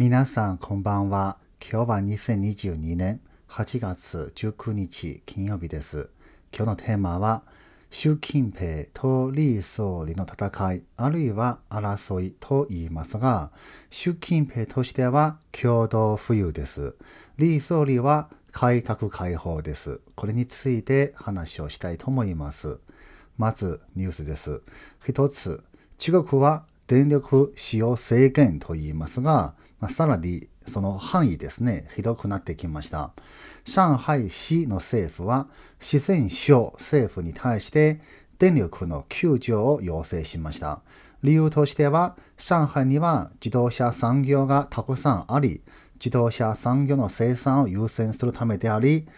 皆さんこんばんは。今日は2022年8月19日金曜日です。今日のテーマは、習近平と李総理の戦い、あるいは争いと言いますが、習近平としては共同富裕です。李総理は改革開放です。これについて話をしたいと思います。まずニュースです。一つ、中国は電力使用制限と言いますが、まあ、さらにその範囲ですね、広くなってきました。上海市の政府は四川省政府に対して電力の救助を要請しました。理由としては、上海には自動車産業がたくさんあり、自動車産業の生産を優先するためであり、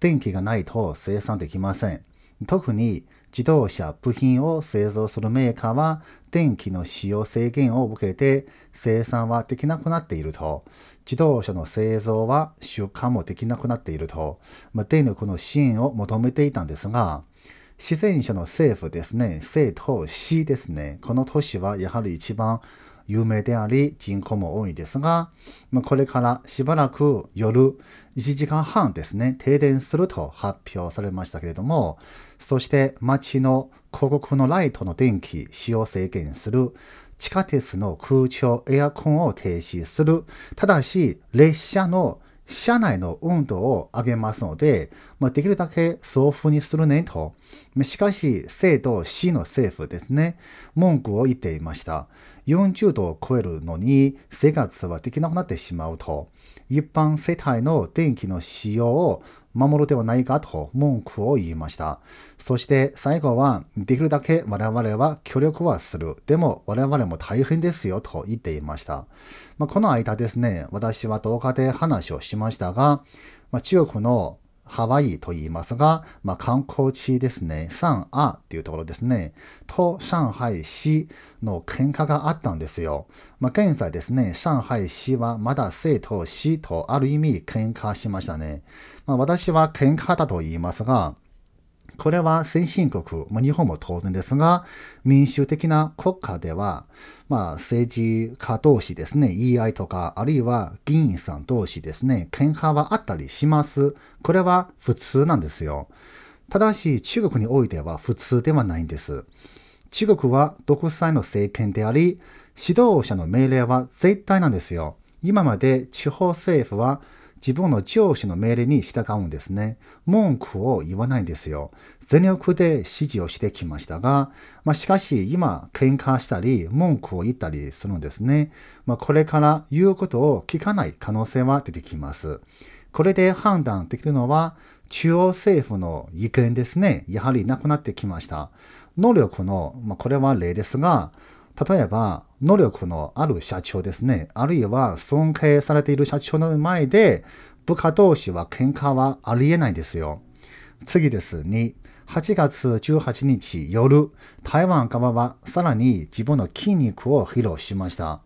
電気がないと生産できません。特に自動車、部品を製造するメーカーは電気の使用制限を受けて生産はできなくなっていると、自動車の製造は出荷もできなくなっていると、まあ、電力の支援を求めていたんですが、自然者の政府ですね、政党市ですね、この都市はやはり一番有名であり人口も多いですが、まこれからしばらく夜1時間半ですね、停電すると発表されましたけれども、そして街の広告のライトの電気使用制限する、地下鉄の空調、エアコンを停止する、ただし列車の車内の温度を上げますので、まあ、できるだけ送風にするねと。しかし、生徒市の政府ですね、文句を言っていました。40度を超えるのに生活はできなくなってしまうと。一般世帯の電気の使用を守るではないかと文句を言いました。そして最後は、できるだけ我々は協力はする。でも我々も大変ですよと言っていました。まあ、この間ですね、私は動画で話をしましたが、まあ、中国のハワイと言いますが、まあ、観光地ですね、サンアっていうところですね、と上海市の喧嘩があったんですよ。まあ、現在ですね、上海市はまだ生と市とある意味喧嘩しましたね。まあ、私は喧嘩だと言いますが、これは先進国、まあ、日本も当然ですが、民主的な国家では、まあ、政治家同士ですね、言い合いとか、あるいは議員さん同士ですね、喧嘩はあったりします。これは普通なんですよ。ただし、中国においては普通ではないんです。中国は独裁の政権であり、指導者の命令は絶対なんですよ。今まで地方政府は自分の上司の命令に従うんですね。文句を言わないんですよ。全力で指示をしてきましたが、まあ、しかし今、喧嘩したり、文句を言ったりするんですね。まあ、これから言うことを聞かない可能性は出てきます。これで判断できるのは、中央政府の意見ですね。やはりなくなってきました。能力の、まあ、これは例ですが、例えば、能力のある社長ですね。あるいは尊敬されている社長の前で、部下同士は喧嘩はありえないですよ。次です。2、8月18日夜、台湾側はさらに自分の筋肉を披露しました。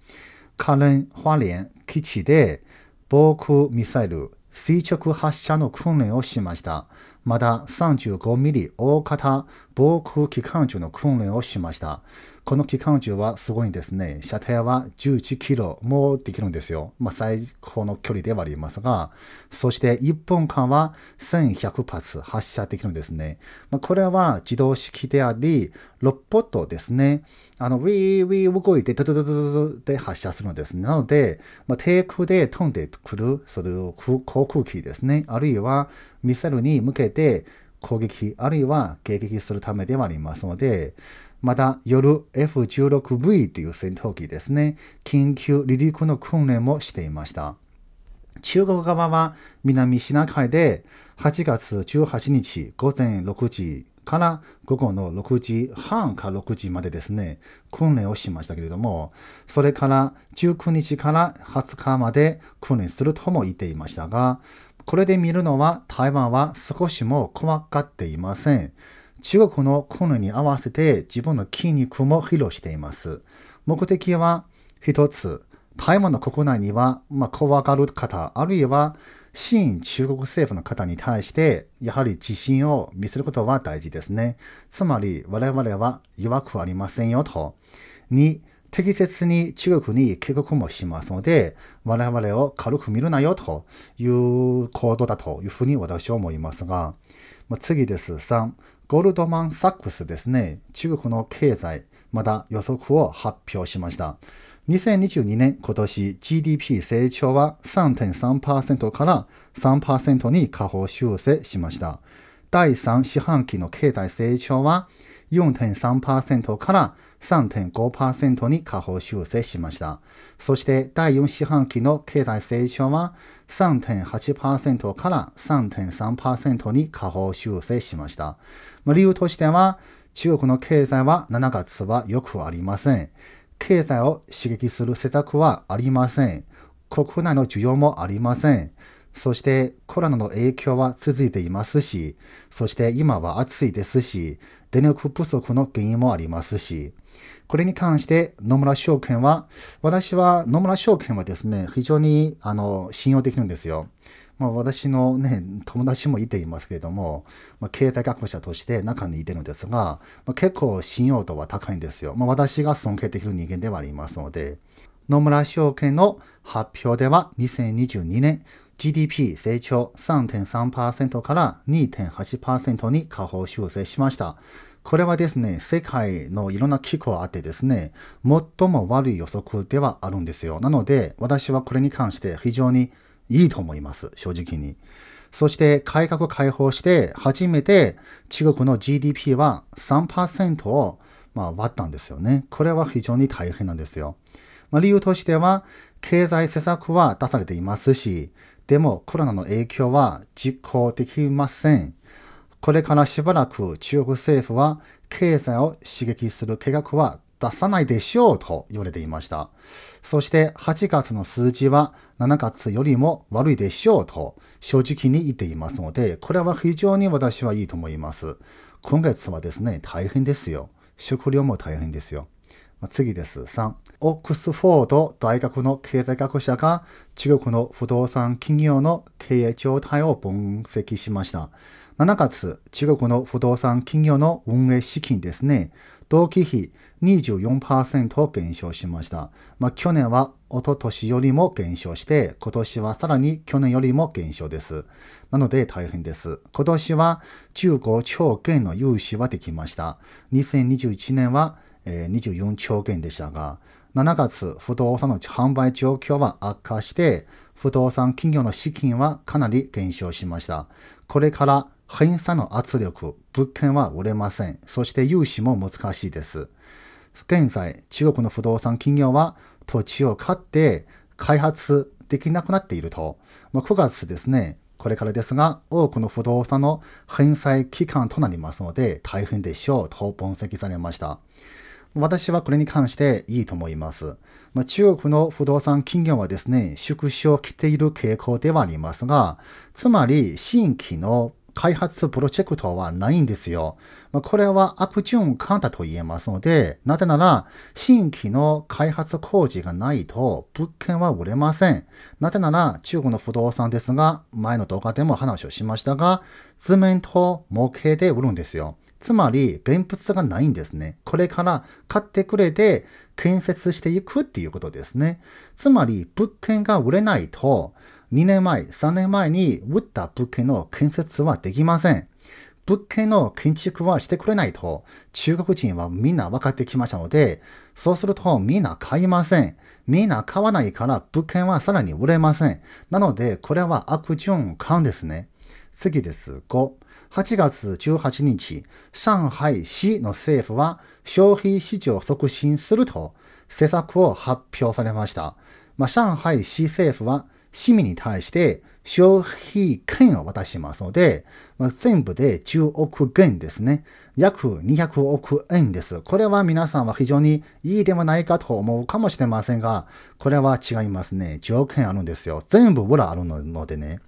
カレン、花蓮、基地で防空ミサイル、垂直発射の訓練をしました。また35ミリ大型防空機関銃の訓練をしました。この機関銃はすごいんですね。射程は11キロもできるんですよ。まあ、最高の距離ではありますが、そして1分間は1100発発射できるんですね。まあ、これは自動式であり、ロボットですね。あの、ウィーウィー動いて、ドドドドドドで発射するんですね。なので、まあ、低空で飛んでくる、その航空機ですね。あるいはミサイルに向けて攻撃、あるいは迎撃するためではありますので、また、夜 F16V という戦闘機ですね、緊急離陸の訓練もしていました。中国側は南シナ海で8月18日午前6時から午後の6時半か6時までですね、訓練をしましたけれども、それから19日から20日まで訓練するとも言っていましたが、これで見るのは台湾は少しも怖がっていません。中国のコーナに合わせて自分の筋肉も披露しています。目的は一つ、台湾の国内には、まあ、怖がる方、あるいは新中国政府の方に対して、やはり自信を見せることは大事ですね。つまり、我々は弱くありませんよと。二、適切に中国に警告もしますので、我々を軽く見るなよという行動だというふうに私は思いますが、まあ、次です。3、ゴールドマン・サックスですね、中国の経済、まだ予測を発表しました。2022年今年 GDP 成長は3.3%から3%に下方修正しました。第3四半期の経済成長は4.3%から3.5%に下方修正しました。そして第4四半期の経済成長は3.8%から3.3%に下方修正しました。理由としては、中国の経済は7月はよくありません。経済を刺激する施策はありません。国内の需要もありません。そしてコロナの影響は続いていますし、そして今は暑いですし、電力不足の原因もありますし、これに関して野村証券は、私は野村証券はですね、非常にあの信用できるんですよ。まあ、私のね、友達もいていますけれども、まあ、経済学者として中にいてるんですが、まあ、結構信用度は高いんですよ。まあ、私が尊敬できる人間ではありますので、野村証券の発表では2022年 GDP 成長3.3%から2.8%に下方修正しました。これはですね、世界のいろんな機構あってですね、最も悪い予測ではあるんですよ。なので、私はこれに関して非常にいいと思います、正直に。そして改革開放して初めて中国の GDP は3%を割ったんですよね。これは非常に大変なんですよ。理由としては経済施策は出されていますし、でもコロナの影響は実行できません。これからしばらく中国政府は経済を刺激する計画は出さないでしょうと言われていました。そして8月の数字は7月よりも悪いでしょうと正直に言っていますので、これは非常に私はいいと思います。今月はですね、大変ですよ。食料も大変ですよ。次です。3、オックスフォード大学の経済学者が中国の不動産企業の経営状態を分析しました。7月、中国の不動産企業の運営資金ですね、同期比24%減少しました。まあ、去年は一昨年よりも減少して、今年はさらに去年よりも減少です。なので大変です。今年は15兆元の融資はできました。2021年は24兆元でしたが、7月、不動産の販売状況は悪化して、不動産企業の資金はかなり減少しました。これから返済の圧力、物件は売れません。そして融資も難しいです。現在、中国の不動産企業は土地を買って開発できなくなっていると、まあ、9月ですね、これからですが、多くの不動産の返済期間となりますので、大変でしょうと分析されました。私はこれに関していいと思います。まあ、中国の不動産企業はですね、縮小している傾向ではありますが、つまり新規の開発プロジェクトはないんですよ。まあ、これはアプチューン簡単と言えますので、なぜなら新規の開発工事がないと物件は売れません。なぜなら中国の不動産ですが、前の動画でも話をしましたが、図面と模型で売るんですよ。つまり、現物がないんですね。これから買ってくれて建設していくっていうことですね。つまり、物件が売れないと、2年前、3年前に売った物件の建設はできません。物件の建築はしてくれないと、中国人はみんな分かってきましたので、そうするとみんな買いません。みんな買わないから物件はさらに売れません。なので、これは悪循環ですね。次です。5。8月18日、上海市の政府は消費市場を促進すると、施策を発表されました。まあ、上海市政府は市民に対して消費券を渡しますので、まあ、全部で10億元ですね。約200億円です。これは皆さんは非常にいいではないかと思うかもしれませんが、これは違いますね。条件あるんですよ。全部裏あるのでね。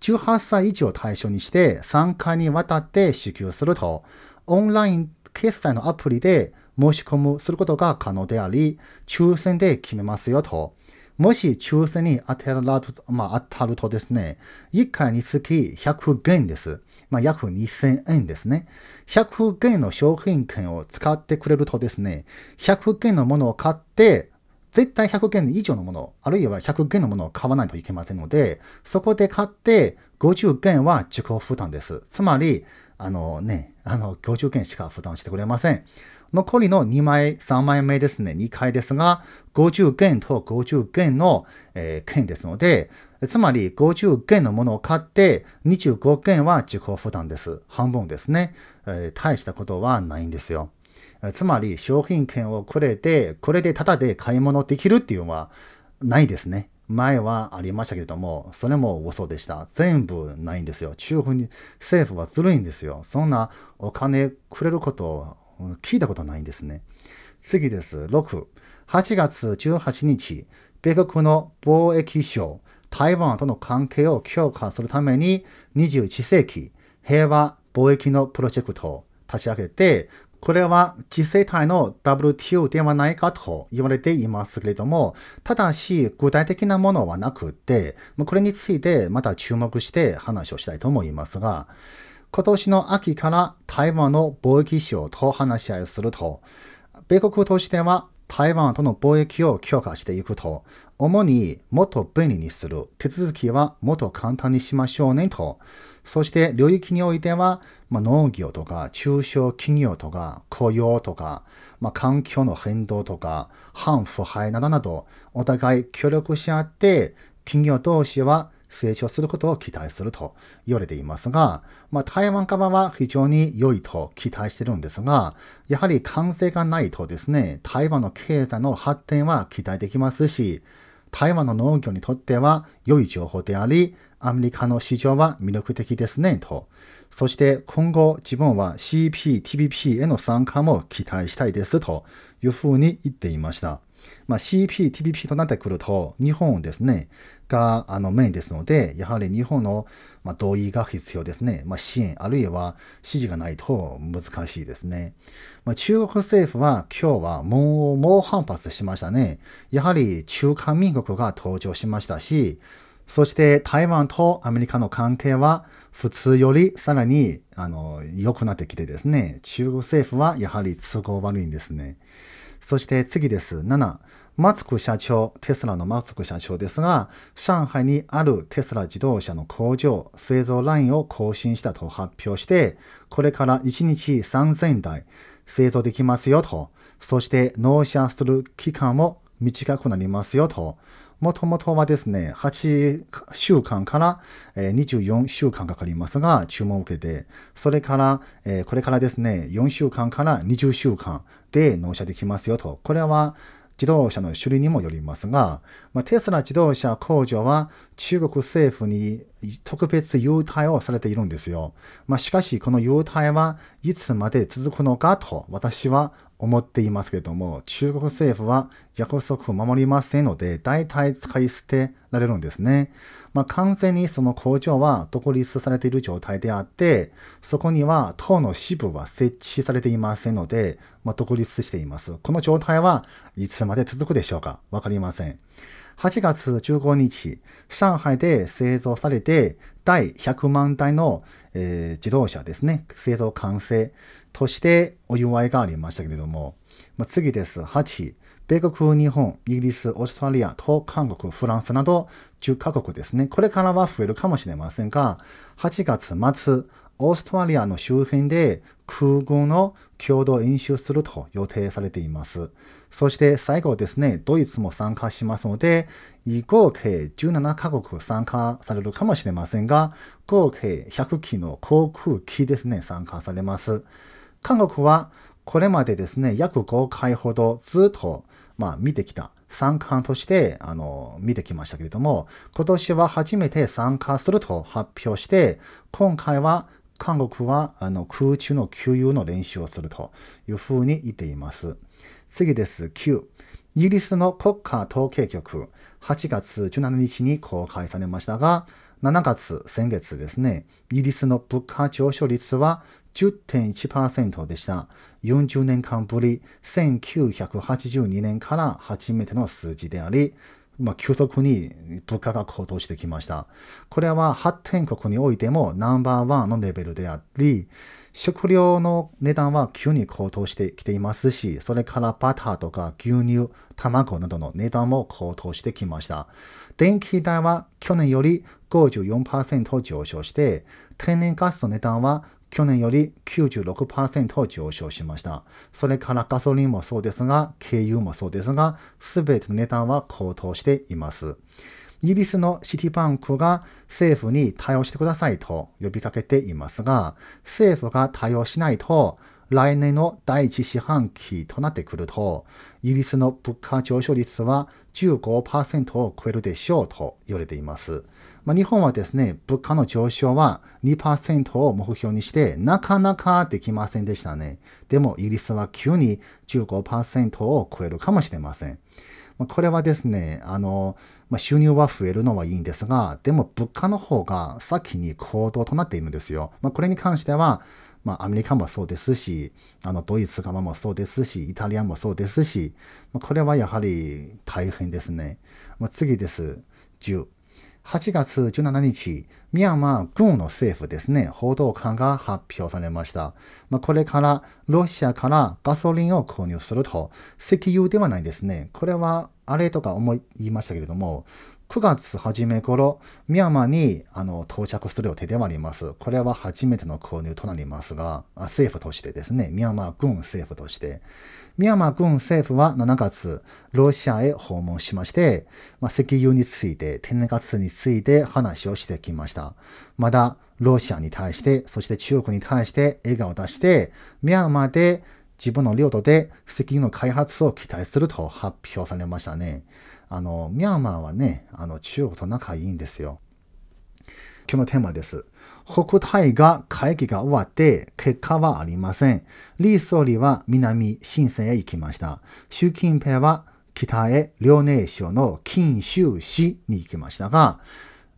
18歳以上対象にして3回にわたって支給すると、オンライン決済のアプリで申し込むすることが可能であり、抽選で決めますよと。もし抽選に当てられる、まあ、当たるとですね、1回につき100元です。まあ、約2000円ですね。100元の商品券を使ってくれるとですね、100元のものを買って、絶対100元以上のもの、あるいは100元のものを買わないといけませんので、そこで買って50元は自己負担です。つまり、あのね、あの50元しか負担してくれません。残りの2枚、3枚目ですね、2回ですが、50元と50元の、えー、券ですので、つまり50元のものを買って、25元は自己負担です。半分ですね、えー、大したことはないんですよ。つまり商品券をくれて、これでタダで買い物できるっていうのはないですね。前はありましたけれども、それも嘘でした。全部ないんですよ。中国に政府はずるいんですよ。そんなお金くれること聞いたことないんですね。次です。6、8月18日、米国の貿易省、台湾との関係を強化するために21世紀平和貿易のプロジェクトを立ち上げて、これは次世代の WTO ではないかと言われていますけれども、ただし具体的なものはなくて、これについてまた注目して話をしたいと思いますが、今年の秋から台湾の貿易省と話し合いすると、米国としては台湾との貿易を強化していくと、主にもっと便利にする、手続きはもっと簡単にしましょうねと、そして領域においては、まあ、農業とか中小企業とか雇用とか、まあ、環境の変動とか、反腐敗などなど、お互い協力し合って、企業同士は成長することを期待すると言われていますが、まあ、台湾側は非常に良いと期待してるんですが、やはり完成がないとですね、台湾の経済の発展は期待できますし、台湾の農業にとっては良い情報であり、アメリカの市場は魅力的ですねと。そして今後自分は CPTPP への参加も期待したいですというふうに言っていました。まあ、CP、TPP となってくると、日本ですね、があのメインですので、やはり日本の、まあ、同意が必要ですね。まあ、支援、あるいは支持がないと難しいですね。まあ、中国政府は今日は猛反発しましたね。やはり中華民国が登場しましたし、そして台湾とアメリカの関係は普通よりさらにあの良くなってきてですね、中国政府はやはり都合悪いんですね。そして次です。7、マツク社長、テスラのマツク社長ですが、上海にあるテスラ自動車の工場、製造ラインを更新したと発表して、これから1日3000台製造できますよと、そして納車する期間も短くなりますよと、もともとはですね、8週間から24週間かかりますが、注文を受けて、それから、これからですね、4週間から20週間で納車できますよと。これは自動車の種類にもよりますが、まあ、テスラ自動車工場は中国政府に特別優待をされているんですよ。まあ、しかし、この優待はいつまで続くのかと私は思っていますけれども、中国政府は約束を守りませんので、大体使い捨てられるんですね。まあ、完全にその工場は独立されている状態であって、そこには党の支部は設置されていませんので、まあ、独立しています。この状態はいつまで続くでしょうかわかりません。8月15日、上海で製造されて第100万台の、えー、自動車ですね、製造完成としてお祝いがありましたけれども、まあ、次です。8、米国、日本、イギリス、オーストラリア、東韓国、フランスなど10カ国ですね。これからは増えるかもしれませんが、8月末、オーストラリアの周辺で空軍の共同演習すると予定されています。そして最後ですね、ドイツも参加しますので、合計17カ国参加されるかもしれませんが、合計100機の航空機ですね、参加されます。韓国はこれまでですね、約5回ほどずっと、まあ、見てきた参観としてあの見てきましたけれども、今年は初めて参加すると発表して、今回は韓国はあの空中の給油の練習をするというふうに言っています。次です。9。イギリスの国家統計局、8月17日に公開されましたが、7月、先月ですね、イギリスの物価上昇率は10.1%でした。40年間ぶり1982年から初めての数字であり、まあ、急速に物価が高騰してきました。これは発展国においてもナンバーワンのレベルであり、食料の値段は急に高騰してきていますし、それからバターとか牛乳、卵などの値段も高騰してきました。電気代は去年より54%上昇して、天然ガスの値段は去年より96%上昇しました。それからガソリンもそうですが、軽油もそうですが、すべての値段は高騰しています。イギリスのシティバンクが政府に対応してくださいと呼びかけていますが、政府が対応しないと、来年の第一四半期となってくると、イギリスの物価上昇率は15%を超えるでしょうと言われています。まあ、日本はですね、物価の上昇は2%を目標にしてなかなかできませんでしたね。でもイギリスは急に15%を超えるかもしれません。まあ、これはですね、あの、まあ、収入は増えるのはいいんですが、でも物価の方が先に行動となっているんですよ。まあ、これに関しては、まあ、アメリカもそうですし、あのドイツ側もそうですし、イタリアもそうですし、まあ、これはやはり大変ですね。まあ、次です。10。8月17日、ミャンマー軍の政府ですね、報道官が発表されました。まあ、これからロシアからガソリンを購入すると、石油ではないですね。これはあれとか思いましたけれども、9月初め頃、ミャンマーにあの到着する予定ではあります。これは初めての購入となりますが、政府としてですね、ミャンマー軍政府として。ミャンマー軍政府は7月、ロシアへ訪問しまして、まあ、石油について、天然ガスについて話をしてきました。まだ、ロシアに対して、そして中国に対して笑顔を出して、ミャンマーで自分の領土で石油の開発を期待すると発表されましたね。あの、ミャンマーはね、あの、中国と仲いいんですよ。今日のテーマです。北台が会議が終わって結果はありません。李総理は南深圳へ行きました。習近平は北へ遼寧省の錦州市に行きましたが、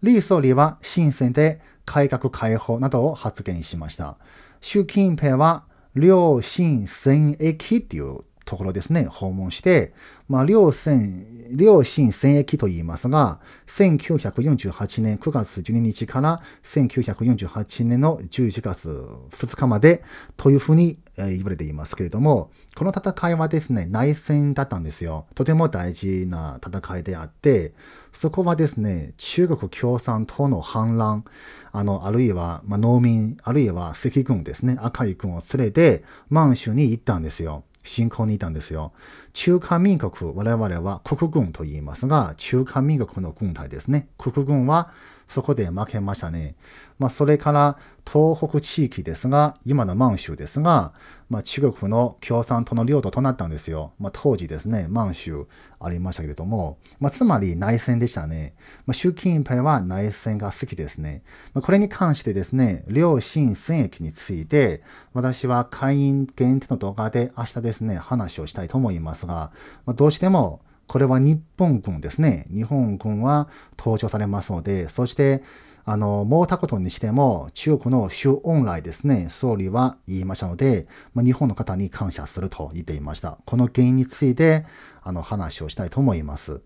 李総理は深圳で改革開放などを発言しました。習近平は両新戦駅っていうところですね、訪問して、まあ、両戦、両親戦役と言いますが、1948年9月12日から1948年の11月2日までというふうに言われていますけれども、この戦いはですね、内戦だったんですよ。とても大事な戦いであって、そこはですね、中国共産党の反乱、あの、あるいは、まあ、農民、あるいは赤軍ですね、赤い軍を連れて満州に行ったんですよ。信仰にいたんですよ。中華民国、我々は国軍と言いますが、中華民国の軍隊ですね。国軍はそこで負けましたね。まあ、それから東北地域ですが、今の満州ですが、まあ、中国の共産党の領土となったんですよ。まあ、当時ですね、満州ありましたけれども、まあ、つまり内戦でしたね。まあ、習近平は内戦が好きですね。まあ、これに関してですね、両親戦役について、私は会員限定の動画で明日ですね、話をしたいと思いますが、まあ、どうしてもこれは日本軍ですね。日本軍は登場されますので、そして、あの、毛沢東にしても、中国の周恩来ですね、総理は言いましたので、まあ、日本の方に感謝すると言っていました。この原因について、あの、話をしたいと思います。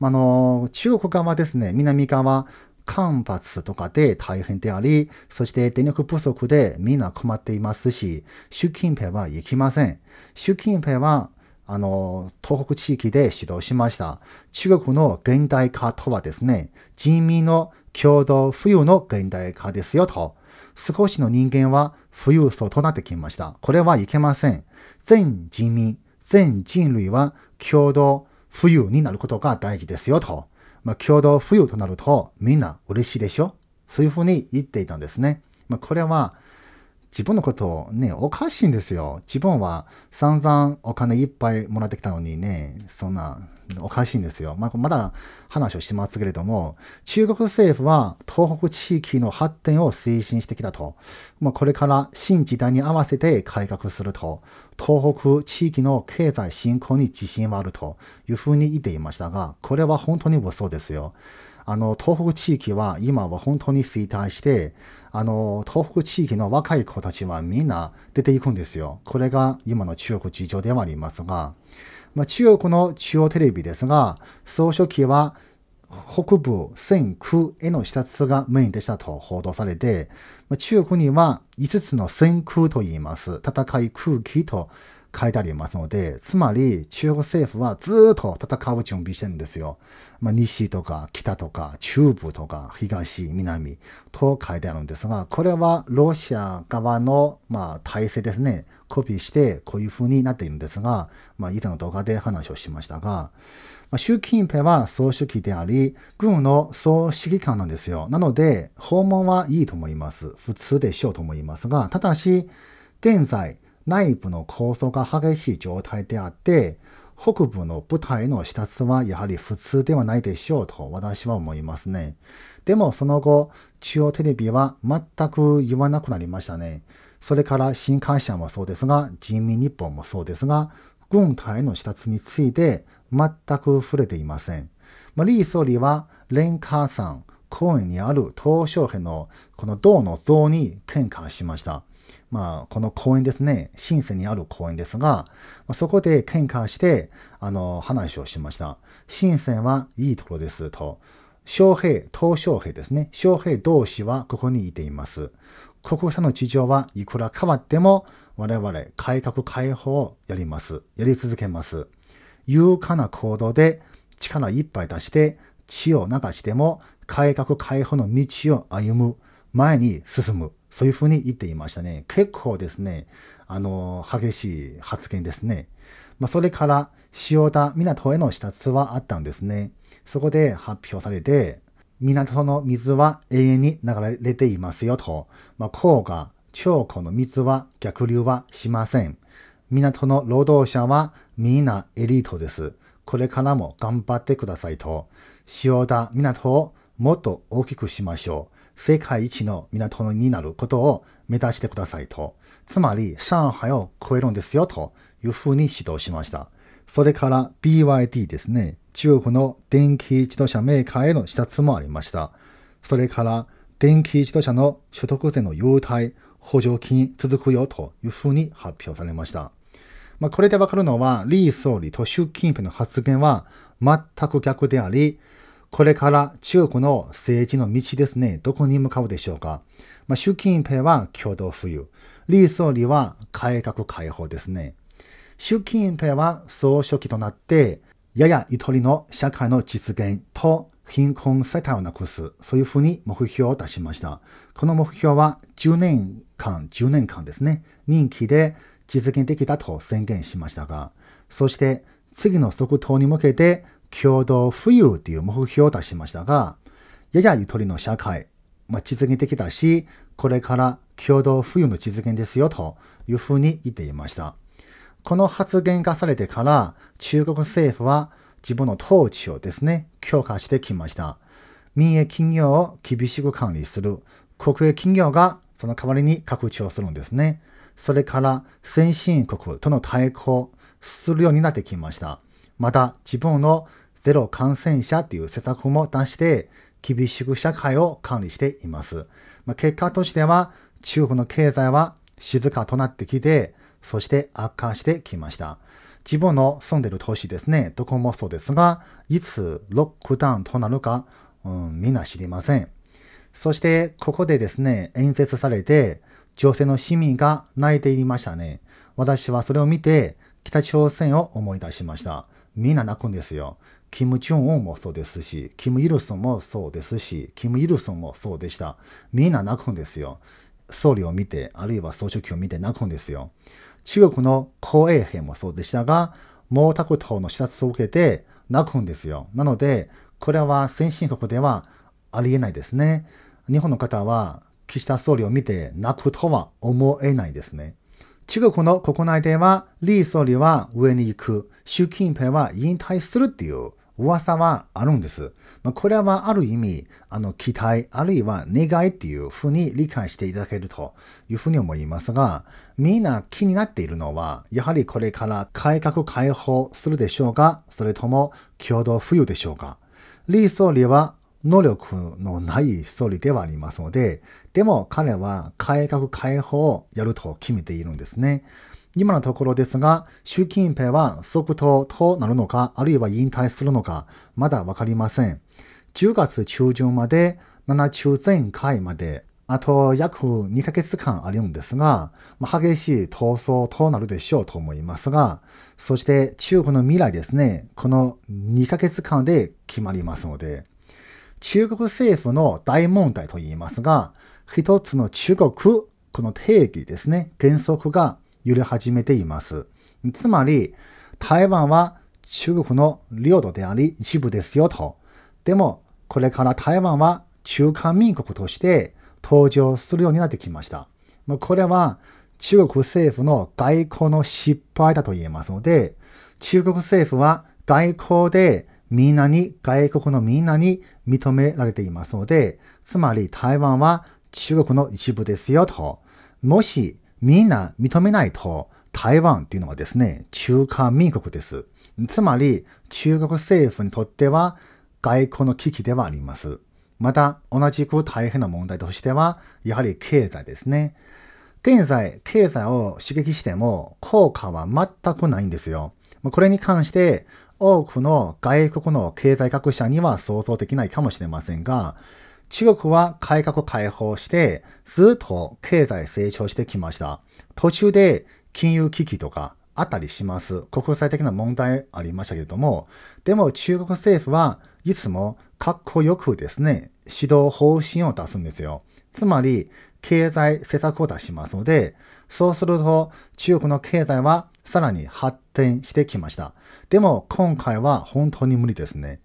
あの、中国側ですね、南側、干ばつとかで大変であり、そして電力不足でみんな困っていますし、習近平は行きません。習近平はあの、東北地域で指導しました。中国の現代化とはですね、人民の共同富裕の現代化ですよと、少しの人間は富裕層となってきました。これはいけません。全人民、全人類は共同富裕になることが大事ですよと。まあ、共同富裕となるとみんな嬉しいでしょそういうふうに言っていたんですね。まあ、これは自分のことね、おかしいんですよ。自分は散々お金いっぱいもらってきたのにね、そんな、おかしいんですよ。まあ、まだ話をしてますけれども、中国政府は東北地域の発展を推進してきたと。まあ、これから新時代に合わせて改革すると。東北地域の経済振興に自信はあるというふうに言っていましたが、これは本当に嘘ですよ。あの、東北地域は今は本当に衰退して、あの、東北地域の若い子たちはみんな出ていくんですよ。これが今の中国事情ではありますが、まあ、中国の中央テレビですが、総書記は北部戦区への視察がメインでしたと報道されて、中国には5つの戦区と言います。戦い空気と書いてありますので、つまり中国政府はずっと戦う準備してるんですよ。まあ、西とか北とか中部とか東、南と書いてあるんですが、これはロシア側のまあ体制ですね。コピーしてこういう風になっているんですが、まあ、以前の動画で話をしましたが、まあ、習近平は総書記であり、軍の総指揮官なんですよ。なので、訪問はいいと思います。普通でしょうと思いますが、ただし、現在、内部の構想が激しい状態であって、北部の部隊の視察はやはり普通ではないでしょうと私は思いますね。でもその後、中央テレビは全く言わなくなりましたね。それから新幹線もそうですが、人民日報もそうですが、軍隊の視察について全く触れていません。まリー総理は、カ華山公園にある東小平のこの銅の像に献花しました。まあ、この公園ですね、深センにある公園ですが、まあ、そこで喧嘩して、あの、話をしました。深センはいいところですと。将兵、東将兵ですね。将兵同士はここにいています。国産の事情はいくら変わっても、我々改革開放をやります。やり続けます。勇敢な行動で力いっぱい出して、血を流しても改革開放の道を歩む。前に進む。そういうふうに言っていましたね。結構ですね、あの、激しい発言ですね。まあ、それから、塩田港への視察はあったんですね。そこで発表されて、港の水は永遠に流れていますよと、まあ、うが長この水は逆流はしません。港の労働者はみんなエリートです。これからも頑張ってくださいと、塩田港をもっと大きくしましょう。世界一の港になることを目指してくださいと、つまり上海を超えるんですよというふうに指導しました。それから BYD ですね、中国の電気自動車メーカーへの視察もありました。それから電気自動車の所得税の優待、補助金続くよというふうに発表されました。まあ、これでわかるのは、李総理と習近平の発言は全く逆であり、これから中国の政治の道ですね、どこに向かうでしょうか。まあ、習近平は共同富裕、李総理は改革開放ですね。習近平は総書記となって、ややゆとりの社会の実現と貧困世帯をなくす、そういうふうに目標を出しました。この目標は10年間、10年間ですね、任期で実現できたと宣言しましたが、そして次の即答に向けて共同富裕という目標を出しましたが、ややゆとりの社会、まあ、実現できたし、これから共同富裕の実現ですよというふうに言っていました。この発言がされてから中国政府は自分の統治をですね、強化してきました。民営企業を厳しく管理する。国営企業がその代わりに拡張するんですね。それから先進国との対抗するようになってきました。また自分のゼロ感染者っていう施策も出して、厳しく社会を管理しています。まあ、結果としては、中国の経済は静かとなってきて、そして悪化してきました。自分の住んでる都市ですね、どこもそうですが、いつロックダウンとなるか、うん、みんな知りません。そして、ここでですね、演説されて、女性の市民が泣いていましたね。私はそれを見て、北朝鮮を思い出しました。みんな泣くんですよ。キム・チョンウンもそうですし、キム・イルソンもそうですし、キム・イルソンもそうでした。みんな泣くんですよ。総理を見て、あるいは総書記を見て泣くんですよ。中国の公衛兵もそうでしたが、毛沢東の視察を受けて泣くんですよ。なので、これは先進国ではありえないですね。日本の方は岸田総理を見て泣くとは思えないですね。中国の国内では、李総理は上に行く、習近平は引退するっていう噂はあるんです。まあ、これはある意味、あの期待、あるいは願いっていうふうに理解していただけるというふうに思いますが、みんな気になっているのは、やはりこれから改革開放するでしょうかそれとも共同富裕でしょうか李総理は能力のない総理ではありますので、でも彼は改革開放をやると決めているんですね。今のところですが、習近平は即答となるのか、あるいは引退するのか、まだわかりません。10月中旬まで、7中前回まで、あと約2ヶ月間あるんですが、まあ、激しい闘争となるでしょうと思いますが、そして中国の未来ですね、この2ヶ月間で決まりますので、中国政府の大問題と言いますが、一つの中国、この定義ですね、原則が揺れ始めています。つまり、台湾は中国の領土であり一部ですよと。でも、これから台湾は中華民国として登場するようになってきました。これは中国政府の外交の失敗だと言えますので、中国政府は外交でみんなに、外国のみんなに認められていますので、つまり台湾は中国の一部ですよと。もしみんな認めないと、台湾っていうのはですね、中華民国です。つまり、中国政府にとっては外交の危機ではあります。また、同じく大変な問題としては、やはり経済ですね。現在、経済を刺激しても効果は全くないんですよ。これに関して、多くの外国の経済学者には想像できないかもしれませんが、中国は改革開放してずっと経済成長してきました。途中で金融危機とかあったりします。国際的な問題ありましたけれども、でも中国政府はいつもかっこよくですね、指導方針を出すんですよ。つまり、経済政策を出しますので、そうすると中国の経済はさらに発展してきました。でも今回は本当に無理ですね。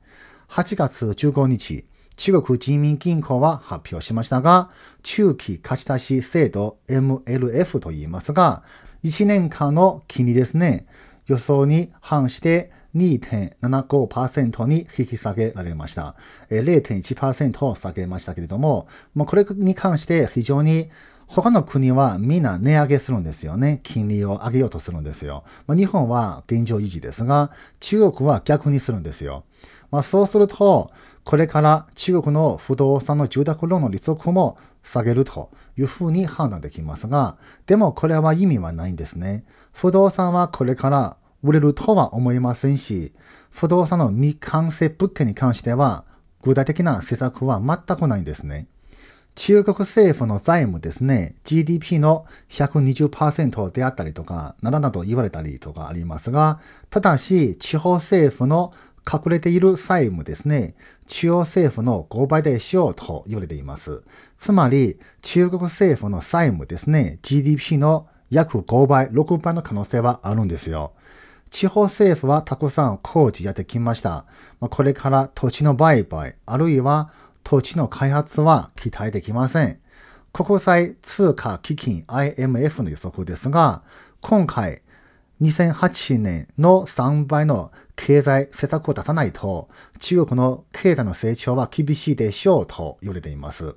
8月15日、中国人民銀行は発表しましたが、中期貸し出し制度 MLF と言いますが、1年間の金利ですね、予想に反して2.75%に引き下げられました。0.1%下げましたけれども、これに関して非常に他の国はみんな値上げするんですよね。金利を上げようとするんですよ。まあ、日本は現状維持ですが、中国は逆にするんですよ。まあ、そうすると、これから中国の不動産の住宅ローンの利息も下げるというふうに判断できますが、でもこれは意味はないんですね。不動産はこれから売れるとは思いませんし、不動産の未完成物件に関しては、具体的な施策は全くないんですね。中国政府の財務ですね、GDP の120%であったりとか、などなど言われたりとかありますが、ただし、地方政府の隠れている債務ですね、中央政府の5倍でしようと言われています。つまり、中国政府の債務ですね、GDP の約5倍、6倍の可能性はあるんですよ。地方政府はたくさん工事やってきました。これから土地の売買、あるいは土地の開発は期待できません。国際通貨基金 IMF の予測ですが、今回2008年の3倍の経済施策を出さないと、中国の経済の成長は厳しいでしょうと言われています。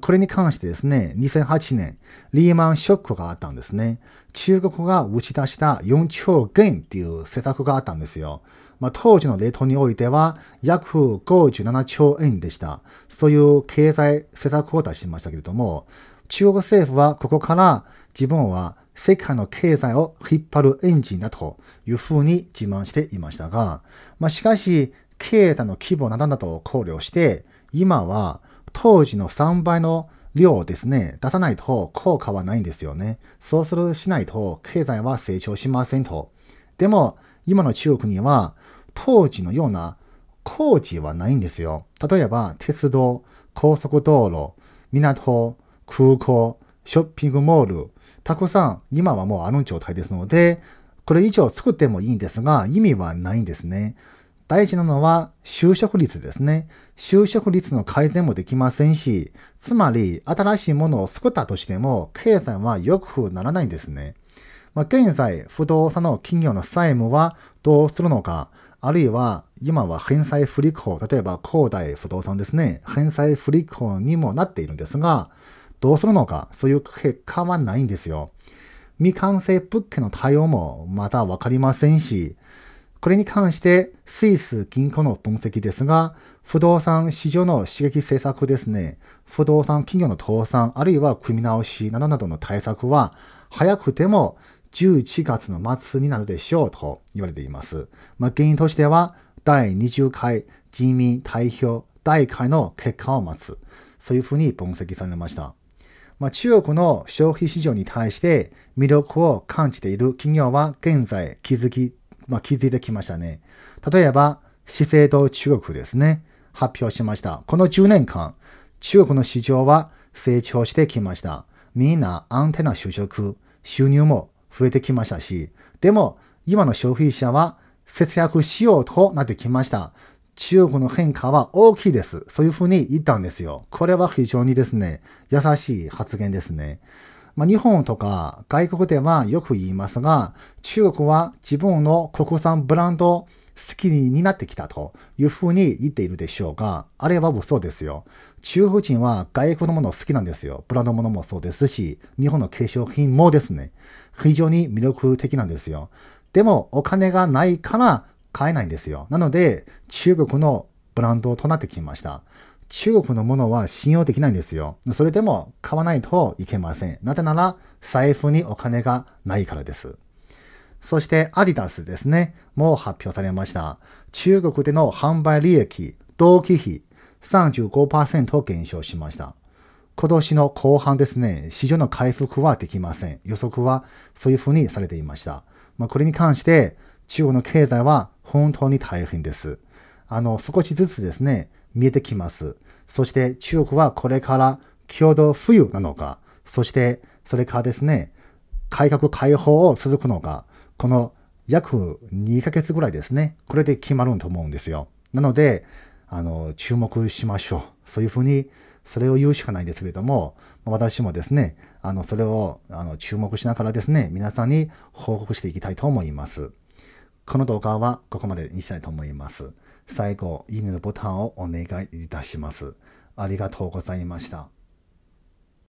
これに関してですね、2008年、リーマンショックがあったんですね。中国が打ち出した4兆元っていう施策があったんですよ。まあ、当時のレートにおいては約57兆円でした。そういう経済施策を出しましたけれども、中国政府はここから自分は世界の経済を引っ張るエンジンだというふうに自慢していましたが、まあ、しかし、経済の規模などなど考慮して、今は当時の3倍の量をですね、出さないと効果はないんですよね。そうするしないと経済は成長しませんと。でも、今の中国には当時のような工事はないんですよ。例えば、鉄道、高速道路、港、空港、ショッピングモール、たくさん今はもうある状態ですので、これ以上作ってもいいんですが、意味はないんですね。大事なのは就職率ですね。就職率の改善もできませんし、つまり新しいものを作ったとしても経済は良くならないんですね。まあ、現在、不動産の企業の債務はどうするのか、あるいは今は返済不履行、例えば恒大不動産ですね、返済不履行にもなっているんですが、どうするのか、そういう結果はないんですよ。未完成物件の対応もまだわかりませんし、これに関してスイス銀行の分析ですが、不動産市場の刺激政策ですね、不動産企業の倒産あるいは組み直しなどなどの対策は、早くても11月の末になるでしょうと言われています。まあ、原因としては、第20回人民代表大会の結果を待つ。そういうふうに分析されました。まあ、中国の消費市場に対して魅力を感じている企業は現在気づき、まあ、気づいてきましたね。例えば、資生堂中国ですね。発表しました。この10年間、中国の市場は成長してきました。みんなアンテナ就職、収入も増えてきましたし、でも今の消費者は節約しようとなってきました。中国の変化は大きいです。そういうふうに言ったんですよ。これは非常にですね、優しい発言ですね。まあ、日本とか外国ではよく言いますが、中国は自分の国産ブランド好きになってきたというふうに言っているでしょうが、あれは嘘ですよ。中国人は外国のもの好きなんですよ。ブランドものもそうですし、日本の化粧品もですね、非常に魅力的なんですよ。でもお金がないから買えないんですよ。なので、中国のブランドとなってきました。中国のものは信用できないんですよ。それでも買わないといけません。なぜなら財布にお金がないからです。そしてアディダスですね。もう発表されました。中国での販売利益、同期比35%減少しました。今年の後半ですね、市場の回復はできません。予測はそういうふうにされていました。まあ、これに関して中国の経済は本当に大変です。あの、少しずつですね、見えてきます。そして中国はこれから共同富裕なのか、そしてそれからですね、改革開放を続くのか、この約2ヶ月ぐらいですね、これで決まると思うんですよ。なので、あの、注目しましょう。そういうふうに、それを言うしかないんですけれども、私もですね、あの、それを、あの、注目しながらですね、皆さんに報告していきたいと思います。この動画はここまでにしたいと思います。最後、いいねのボタンをお願いいたします。ありがとうございました。